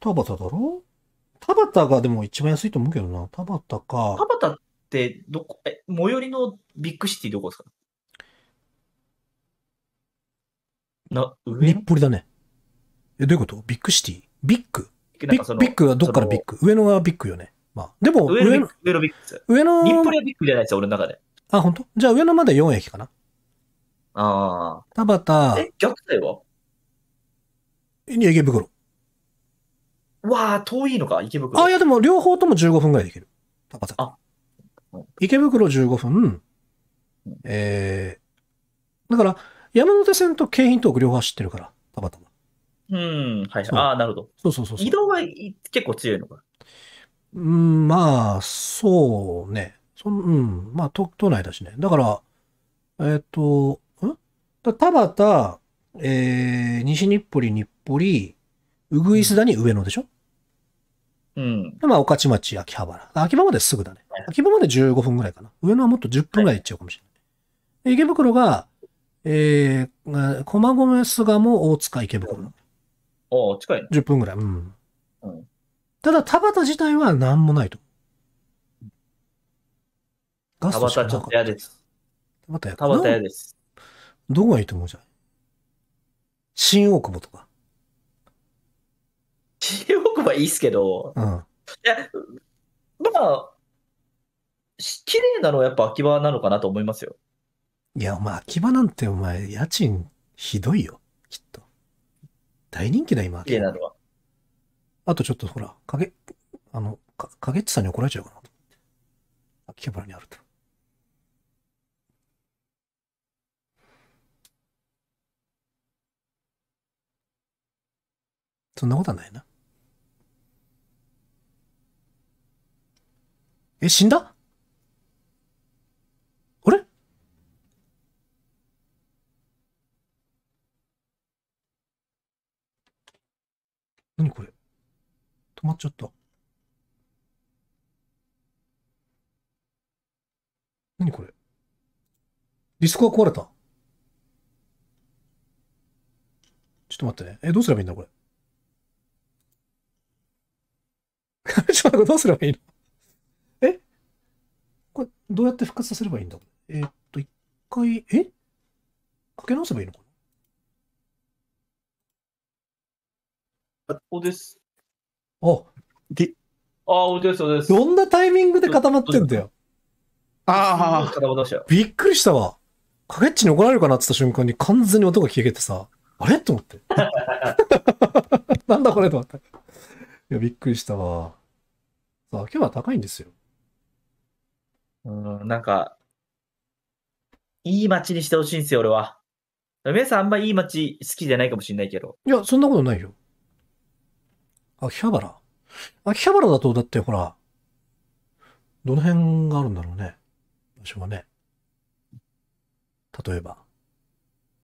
田畑だろ田畑がでも一番安いと思うけどな。田畑か。田畑ってどこ、え、最寄りのビッグシティどこですかな、上日暮里だね。え、どういうことビッグシティビッグビッグはどっからビッグ上野はビッグよね。まあ、でも上野、上野上日暮里はビッグじゃないですよ、俺の中で。あ、本当？じゃあ上野まで4駅かな。ああ。田畑。え、逆だよ。に池袋。わあ、遠いのか、池袋。あ、いや、でも両方とも15分ぐらいできる。高さ。あ、池袋15分、えー、だから、山手線と京浜東北両方走ってるから、たまたま。うん、はい。ああ、なるほど。そうそうそう移動は結構強いのか。うん、まあ、そうね。そうん、まあ都、都内だしね。だから、えっ、ー、と、ん田端、えー、西日暮里、日暮里、うぐいすだに上野でしょうん。まあ、御徒町、秋葉原。秋葉まですぐだね。秋葉まで15分ぐらいかな。上野はもっと10分ぐらい行っちゃうかもしれない。はい、池袋が、えー、駒込菅も大塚池袋。ああ、近い、ね。10分ぐらい。うん。うん、ただ、田畑自体は何もないと。ガスト田畑ちょっと嫌です。田畑嫌です。どこがいいと思うじゃん新大久保とか。ひおはいいっすけど、うん、いや、まあ、綺麗なのはやっぱ秋葉なのかなと思いますよ。いや、お前、秋葉なんてお前、家賃ひどいよ、きっと。大人気だ、今。綺麗なのは。あとちょっとほら、かげ、あの、か、かげっちさんに怒られちゃうかなと。秋葉原にあると。そんなことはないな。え、死んだあれなにこれ止まっちゃった。なにこれディスコが壊れた。ちょっと待ってね。え、どうすればいいんだこれ。どうすればいいのどうやって復活させればいいんだえー、っと、一回、えかけ直せばいいのかなここです。あ、で、あ、おです、おです。どんなタイミングで固まってんだよ。ああ、びっくりしたわ。かけっちに怒られるかなって言った瞬間に完全に音が消えてさ、あれと思って。なんだこれと思った。いや、びっくりしたわ。さあ、今日は高いんですよ。うん、なんか、いい街にしてほしいんですよ、俺は。皆さんあんまいい街好きじゃないかもしれないけど。いや、そんなことないよ。秋葉原。秋葉原だと、だってほら、どの辺があるんだろうね。場所はね。例えば。